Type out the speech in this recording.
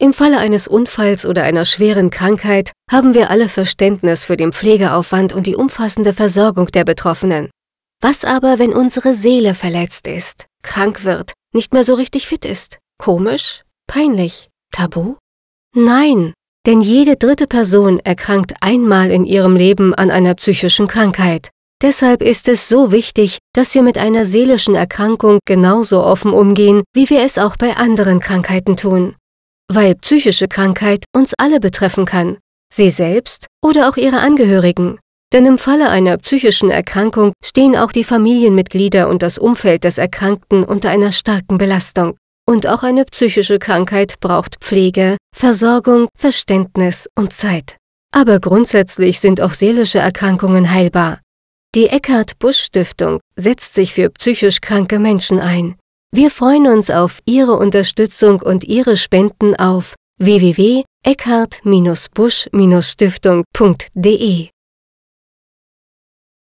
Im Falle eines Unfalls oder einer schweren Krankheit haben wir alle Verständnis für den Pflegeaufwand und die umfassende Versorgung der Betroffenen. Was aber, wenn unsere Seele verletzt ist, krank wird, nicht mehr so richtig fit ist? Komisch? Peinlich? Tabu? Nein, denn jede dritte Person erkrankt einmal in ihrem Leben an einer psychischen Krankheit. Deshalb ist es so wichtig, dass wir mit einer seelischen Erkrankung genauso offen umgehen, wie wir es auch bei anderen Krankheiten tun weil psychische Krankheit uns alle betreffen kann, sie selbst oder auch ihre Angehörigen. Denn im Falle einer psychischen Erkrankung stehen auch die Familienmitglieder und das Umfeld des Erkrankten unter einer starken Belastung. Und auch eine psychische Krankheit braucht Pflege, Versorgung, Verständnis und Zeit. Aber grundsätzlich sind auch seelische Erkrankungen heilbar. Die Eckhard Busch Stiftung setzt sich für psychisch kranke Menschen ein. Wir freuen uns auf Ihre Unterstützung und Ihre Spenden auf www.eckhard-busch-stiftung.de.